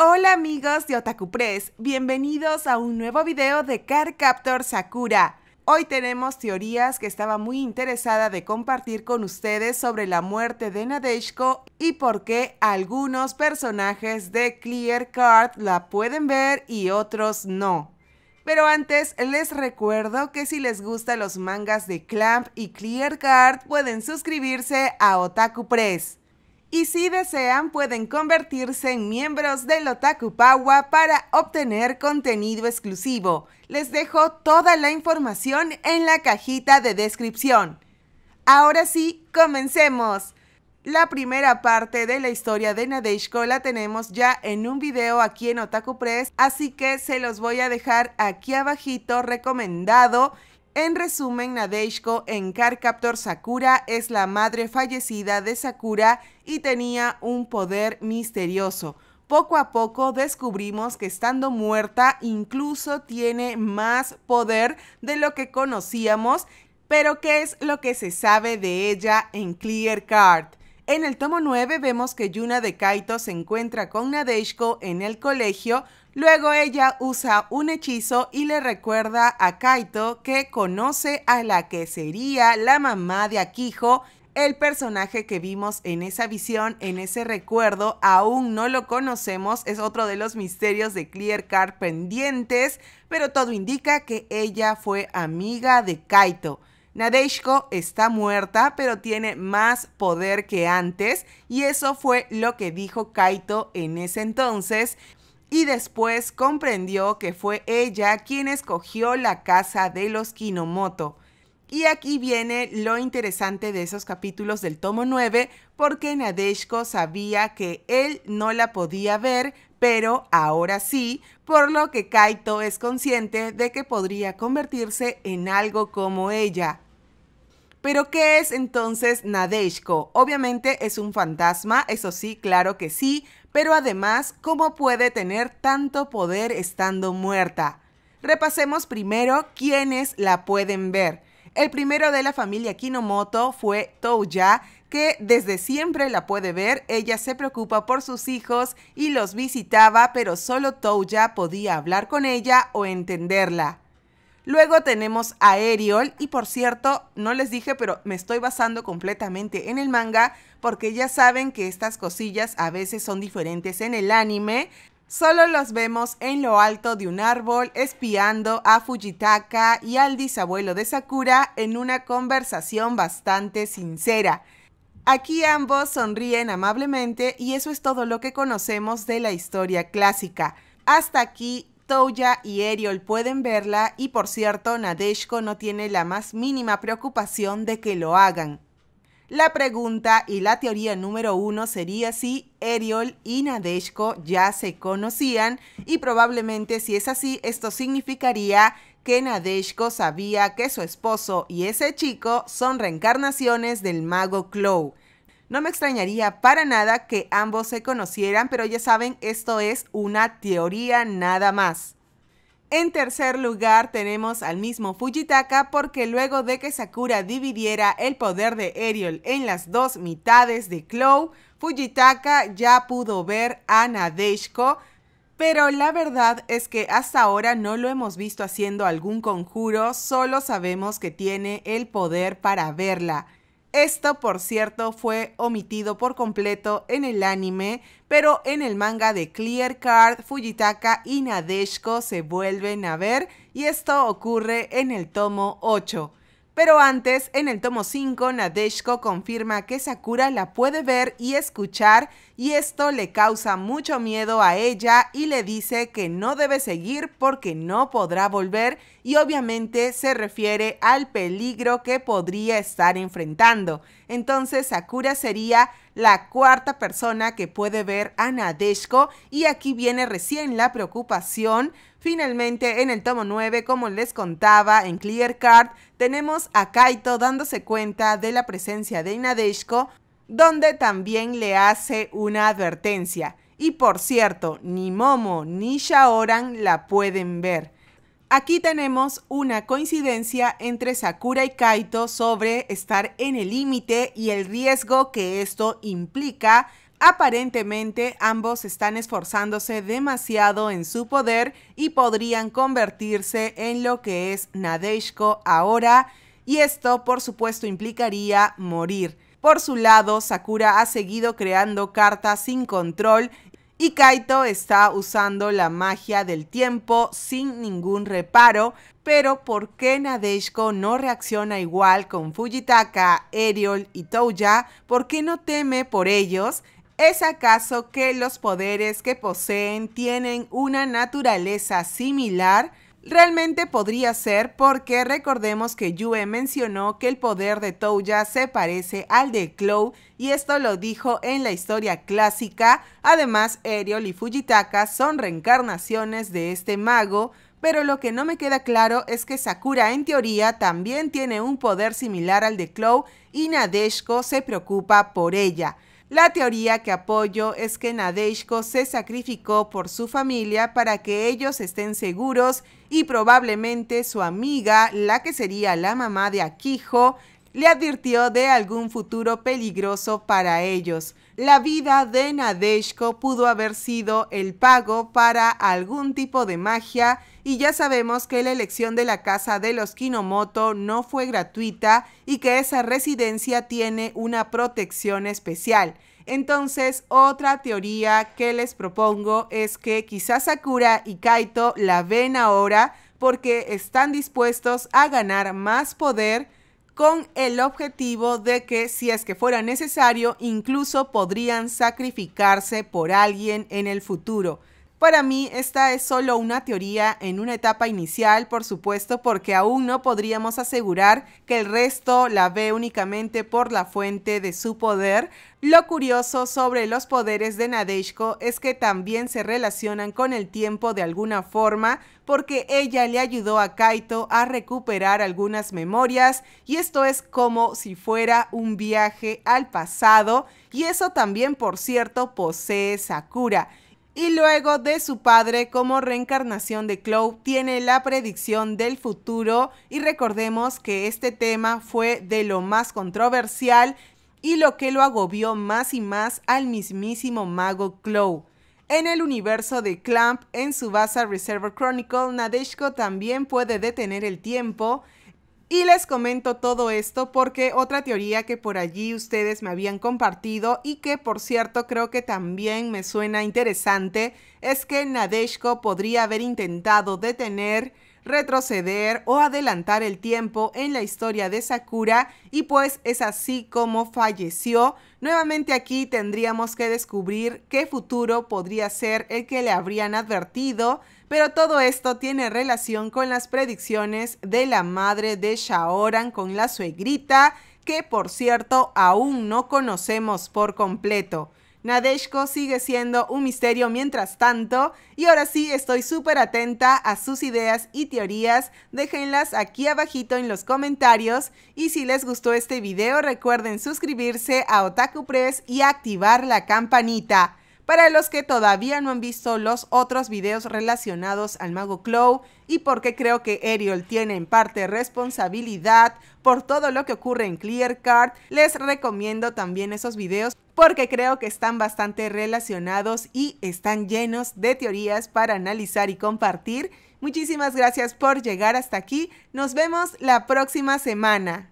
Hola amigos de Otaku Press, bienvenidos a un nuevo video de Card Captor Sakura. Hoy tenemos teorías que estaba muy interesada de compartir con ustedes sobre la muerte de Nadeshko y por qué algunos personajes de Clear Card la pueden ver y otros no. Pero antes les recuerdo que si les gustan los mangas de Clamp y Clear Card pueden suscribirse a Otaku Press y si desean pueden convertirse en miembros del Otaku Pagua para obtener contenido exclusivo. Les dejo toda la información en la cajita de descripción. Ahora sí, comencemos. La primera parte de la historia de Nadeshko la tenemos ya en un video aquí en Otaku Press, así que se los voy a dejar aquí abajito recomendado en resumen, Nadeshko en Car Captor Sakura es la madre fallecida de Sakura y tenía un poder misterioso. Poco a poco descubrimos que estando muerta incluso tiene más poder de lo que conocíamos, pero ¿qué es lo que se sabe de ella en Clear Card? En el tomo 9 vemos que Yuna de Kaito se encuentra con Nadeshko en el colegio, luego ella usa un hechizo y le recuerda a Kaito que conoce a la que sería la mamá de Akiho, el personaje que vimos en esa visión, en ese recuerdo, aún no lo conocemos, es otro de los misterios de Clear Card pendientes, pero todo indica que ella fue amiga de Kaito. Nadeshko está muerta, pero tiene más poder que antes, y eso fue lo que dijo Kaito en ese entonces, y después comprendió que fue ella quien escogió la casa de los Kinomoto. Y aquí viene lo interesante de esos capítulos del tomo 9, porque Nadeshko sabía que él no la podía ver, pero ahora sí, por lo que Kaito es consciente de que podría convertirse en algo como ella. Pero ¿qué es entonces Nadeshko? Obviamente es un fantasma, eso sí, claro que sí, pero además, ¿cómo puede tener tanto poder estando muerta? Repasemos primero quiénes la pueden ver. El primero de la familia Kinomoto fue Touya, que desde siempre la puede ver. Ella se preocupa por sus hijos y los visitaba, pero solo Touya podía hablar con ella o entenderla. Luego tenemos a Eriol, y por cierto, no les dije, pero me estoy basando completamente en el manga porque ya saben que estas cosillas a veces son diferentes en el anime. Solo los vemos en lo alto de un árbol espiando a Fujitaka y al disabuelo de Sakura en una conversación bastante sincera. Aquí ambos sonríen amablemente y eso es todo lo que conocemos de la historia clásica. Hasta aquí Toya y Eriol pueden verla y por cierto Nadeshko no tiene la más mínima preocupación de que lo hagan. La pregunta y la teoría número uno sería si Eriol y Nadeshko ya se conocían y probablemente si es así esto significaría que Nadeshko sabía que su esposo y ese chico son reencarnaciones del mago Clo. No me extrañaría para nada que ambos se conocieran, pero ya saben, esto es una teoría nada más. En tercer lugar tenemos al mismo Fujitaka porque luego de que Sakura dividiera el poder de Eriol en las dos mitades de Clow, Fujitaka ya pudo ver a Nadeshko. pero la verdad es que hasta ahora no lo hemos visto haciendo algún conjuro, solo sabemos que tiene el poder para verla. Esto, por cierto, fue omitido por completo en el anime, pero en el manga de Clear Card, Fujitaka y Nadeshko se vuelven a ver y esto ocurre en el tomo 8. Pero antes, en el tomo 5, Nadeshko confirma que Sakura la puede ver y escuchar y esto le causa mucho miedo a ella y le dice que no debe seguir porque no podrá volver y obviamente se refiere al peligro que podría estar enfrentando. Entonces Sakura sería la cuarta persona que puede ver a Nadeshko y aquí viene recién la preocupación. Finalmente, en el tomo 9, como les contaba en Clear Card, tenemos a Kaito dándose cuenta de la presencia de Nadeshko, donde también le hace una advertencia. Y por cierto, ni Momo ni Shaoran la pueden ver. Aquí tenemos una coincidencia entre Sakura y Kaito sobre estar en el límite y el riesgo que esto implica. Aparentemente ambos están esforzándose demasiado en su poder y podrían convertirse en lo que es Nadeshko ahora y esto por supuesto implicaría morir. Por su lado, Sakura ha seguido creando cartas sin control y Kaito está usando la magia del tiempo sin ningún reparo, pero ¿por qué Nadeshiko no reacciona igual con Fujitaka, Eriol y Touya? ¿Por qué no teme por ellos? ¿Es acaso que los poderes que poseen tienen una naturaleza similar? Realmente podría ser porque recordemos que Yue mencionó que el poder de Touya se parece al de Clow y esto lo dijo en la historia clásica. Además, Eriol y Fujitaka son reencarnaciones de este mago, pero lo que no me queda claro es que Sakura en teoría también tiene un poder similar al de Clow y Nadeshko se preocupa por ella. La teoría que apoyo es que Nadeshko se sacrificó por su familia para que ellos estén seguros y probablemente su amiga, la que sería la mamá de Akijo, le advirtió de algún futuro peligroso para ellos. La vida de Nadeshko pudo haber sido el pago para algún tipo de magia y ya sabemos que la elección de la casa de los Kinomoto no fue gratuita y que esa residencia tiene una protección especial. Entonces, otra teoría que les propongo es que quizás Sakura y Kaito la ven ahora porque están dispuestos a ganar más poder con el objetivo de que, si es que fuera necesario, incluso podrían sacrificarse por alguien en el futuro. Para mí, esta es solo una teoría en una etapa inicial, por supuesto, porque aún no podríamos asegurar que el resto la ve únicamente por la fuente de su poder. Lo curioso sobre los poderes de Nadeshko es que también se relacionan con el tiempo de alguna forma, porque ella le ayudó a Kaito a recuperar algunas memorias, y esto es como si fuera un viaje al pasado, y eso también, por cierto, posee Sakura y luego de su padre como reencarnación de Chloe tiene la predicción del futuro y recordemos que este tema fue de lo más controversial y lo que lo agobió más y más al mismísimo mago Chloe. En el universo de Clamp, en su Subasa Reservoir Chronicle, Nadeshko también puede detener el tiempo y les comento todo esto porque otra teoría que por allí ustedes me habían compartido y que por cierto creo que también me suena interesante es que Nadeshko podría haber intentado detener, retroceder o adelantar el tiempo en la historia de Sakura y pues es así como falleció. Nuevamente aquí tendríamos que descubrir qué futuro podría ser el que le habrían advertido pero todo esto tiene relación con las predicciones de la madre de Shaoran con la suegrita, que por cierto aún no conocemos por completo. Nadeshko sigue siendo un misterio mientras tanto y ahora sí estoy súper atenta a sus ideas y teorías, déjenlas aquí abajito en los comentarios y si les gustó este video recuerden suscribirse a Otaku Press y activar la campanita. Para los que todavía no han visto los otros videos relacionados al mago Clow y porque creo que Ariel tiene en parte responsabilidad por todo lo que ocurre en Clear Card, les recomiendo también esos videos porque creo que están bastante relacionados y están llenos de teorías para analizar y compartir. Muchísimas gracias por llegar hasta aquí. Nos vemos la próxima semana.